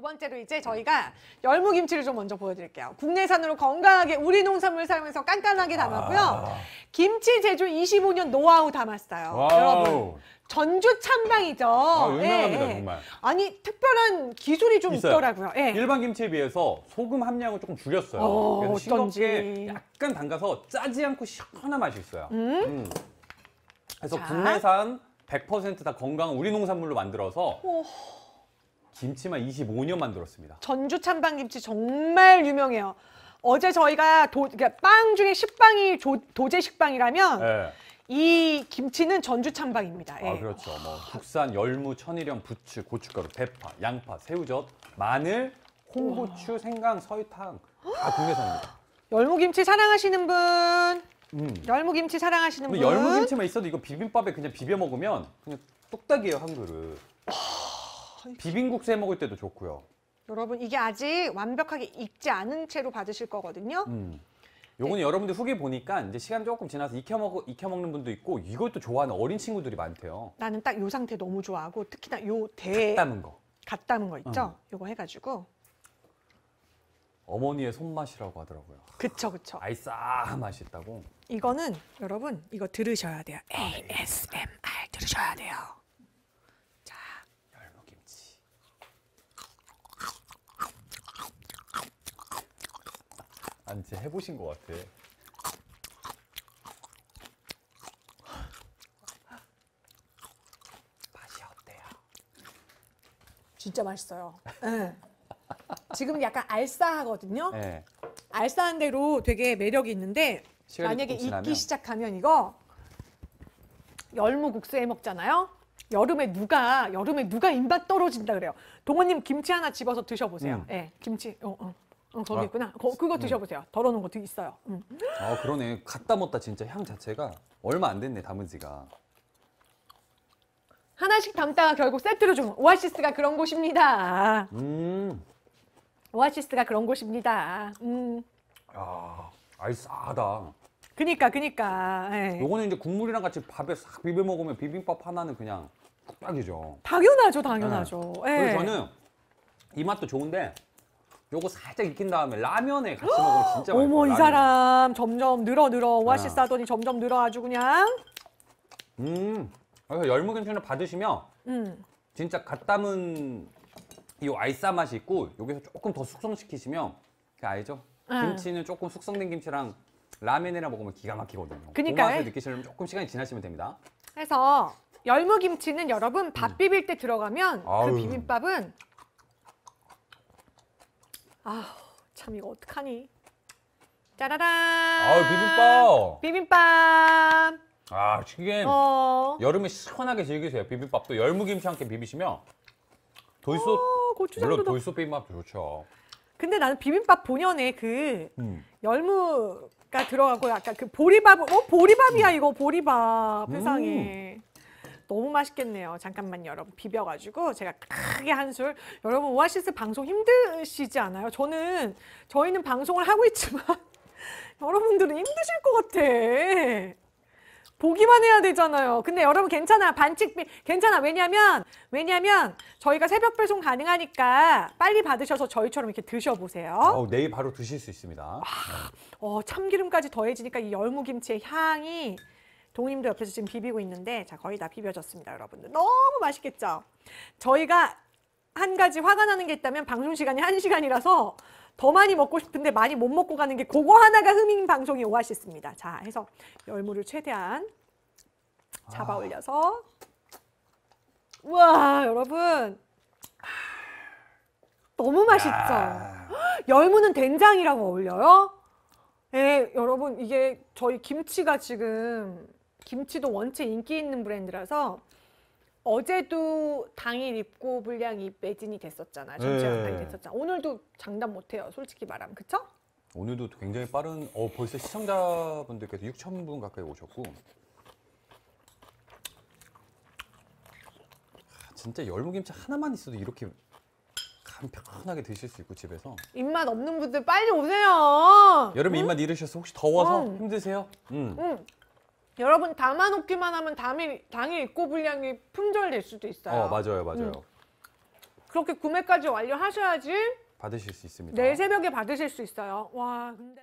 두 번째로 이제 저희가 열무김치를 좀 먼저 보여드릴게요. 국내산으로 건강하게 우리 농산물 사용해서 깐깐하게 담았고요. 아 김치 제조 25년 노하우 담았어요. 와우. 여러분 전주 참방이죠. 아, 유명합니다 예, 예. 정말. 아니 특별한 기술이 좀 있어요. 있더라고요 예. 일반 김치에 비해서 소금 함량을 조금 줄였어요. 어, 그래서 싱겁게 약간 담가서 짜지 않고 시원한 맛이 있어요. 음? 음. 그래서 자. 국내산 100%다 건강 우리 농산물로 만들어서 오. 김치만 25년 만들었습니다. 전주 찬방김치 정말 유명해요. 어제 저희가 도, 그러니까 빵 중에 식빵이 조, 도제 식빵이라면 네. 이 김치는 전주 찬방입니다. 아 예. 그렇죠. 뭐 국산 열무, 천일염, 부추, 고춧가루, 대파, 양파, 새우젓, 마늘, 홍고추, 생강, 설탕 다 국내산입니다. 열무김치 사랑하시는 분, 음. 열무김치 사랑하시는 분. 열무김치만 있어도 이거 비빔밥에 그냥 비벼 먹으면 그냥 똑딱이에요 한 그릇. 비빔국 해 먹을 때도 좋고요. 여러분 이게 아직 완벽하게 익지 않은 채로 받으실 거거든요. 음. 요거는 네. 여러분들 후기 보니까 이제 시간 조금 지나서 익혀 먹 익혀 먹는 분도 있고 이것도 좋아하는 어린 친구들이 많대요. 나는 딱요 상태 너무 좋아하고 특히나 요대 담은 거. 갓 담은 거 있죠? 음. 요거 해 가지고 어머니의 손맛이라고 하더라고요. 그쵸 그쵸. 알싸 맛 있다고. 이거는 여러분 이거 들으셔야 돼요. 아, 예. ASMR 들으셔야 해보신 것 같아. 맛이 어때요? 진짜 맛있어요. 네. 예. 지금 약간 알싸하거든요. 네. 알싸한 대로 되게 매력이 있는데 만약에 익기 시작하면 이거 열무국수 해 먹잖아요. 여름에 누가 여름에 누가 입맛 떨어진다 그래요. 동호님 김치 하나 집어서 드셔보세요. 음. 예, 김치. 어, 어. 어, 거기 아. 있구나. 거, 그거 네. 드셔보세요. 덜어놓은 것도 있어요. 음. 아 그러네. 갖다 먹다 진짜 향 자체가 얼마 안 됐네 담은 지가. 하나씩 담다가 결국 세트로 주 오아시스가 그런 곳입니다. 음. 오아시스가 그런 곳입니다. 음. 아 아이 싸다. 그니까 그니까. 예. 요거는 이제 국물이랑 같이 밥에 싹 비벼 먹으면 비빔밥 하나는 그냥 딱이죠. 당연하죠, 당연하죠. 네. 예. 그래서 저는 이 맛도 좋은데 요거 살짝 익힌 다음에 라면에 같이 먹으면 진짜 맛있어. 어머 이 사람 점점 늘어 늘어 오아시스 하더니 점점 늘어 아주 그냥. 음. 그래서 열무김치를 받으시면 음. 진짜 갓 담은 이아이싸 맛이 있고 여기서 조금 더 숙성시키시면 그 알죠? 음. 김치는 조금 숙성된 김치랑 라면이랑 먹으면 기가 막히거든요. 그 그니까 맛을 느끼시려면 조금 시간이 지나시면 됩니다. 그래서 열무김치는 여러분 밥 음. 비빌 때 들어가면 아그 비빔밥은 아우 참 이거 어떡하니? 짜라란. 아우 비빔밥. 비빔밥. 아 이게 어. 여름에 시원하게 즐기세요. 비빔밥도 열무김치 함께 비비시면 돌솥 어, 물론 돌솥 비빔밥도 좋죠. 근데 나는 비빔밥 본연의 그 음. 열무가 들어가고 약간 그 보리밥 어 보리밥이야 이거 보리밥 음. 세상에. 음. 너무 맛있겠네요. 잠깐만 여러분 비벼가지고 제가 크게 한 술. 여러분 오아시스 방송 힘드시지 않아요? 저는 저희는 방송을 하고 있지만 여러분들은 힘드실 것 같아. 보기만 해야 되잖아요. 근데 여러분 괜찮아. 반칙 괜찮아. 왜냐면 왜냐면 저희가 새벽 배송 가능하니까 빨리 받으셔서 저희처럼 이렇게 드셔 보세요. 어, 내일 바로 드실 수 있습니다. 아, 어, 참기름까지 더해지니까 이 열무김치의 향이 동님도 옆에서 지금 비비고 있는데 자 거의 다 비벼졌습니다 여러분들 너무 맛있겠죠 저희가 한 가지 화가 나는 게 있다면 방송 시간이 한시간이라서더 많이 먹고 싶은데 많이 못 먹고 가는 게 그거 하나가 흐밍 방송이 오아시스입니다 자 해서 열무를 최대한 잡아 아. 올려서 우와 여러분 너무 맛있죠 열무는 된장이랑 어울려요 예, 여러분 이게 저희 김치가 지금 김치도 원체 인기 있는 브랜드라서 어제도 당일 입고 분량이 매진이 됐었잖아. 전체가 네. 됐었잖아. 오늘도 장담 못해요. 솔직히 말하면 그쵸? 오늘도 굉장히 빠른 어 벌써 시청자분들께서 6천 분 가까이 오셨고 진짜 열무김치 하나만 있어도 이렇게 간편하게 드실 수 있고 집에서 입맛 없는 분들 빨리 오세요. 여름에 입맛 잃으셔서 혹시 더워서 음. 힘드세요? 음. 음. 여러분 담아놓기만 하면 담이, 당일 입고 분량이 품절될 수도 있어요. 어, 맞아요, 맞아요. 음. 그렇게 구매까지 완료하셔야지 받으실 수 있습니다. 내일 새벽에 받으실 수 있어요. 와, 근데.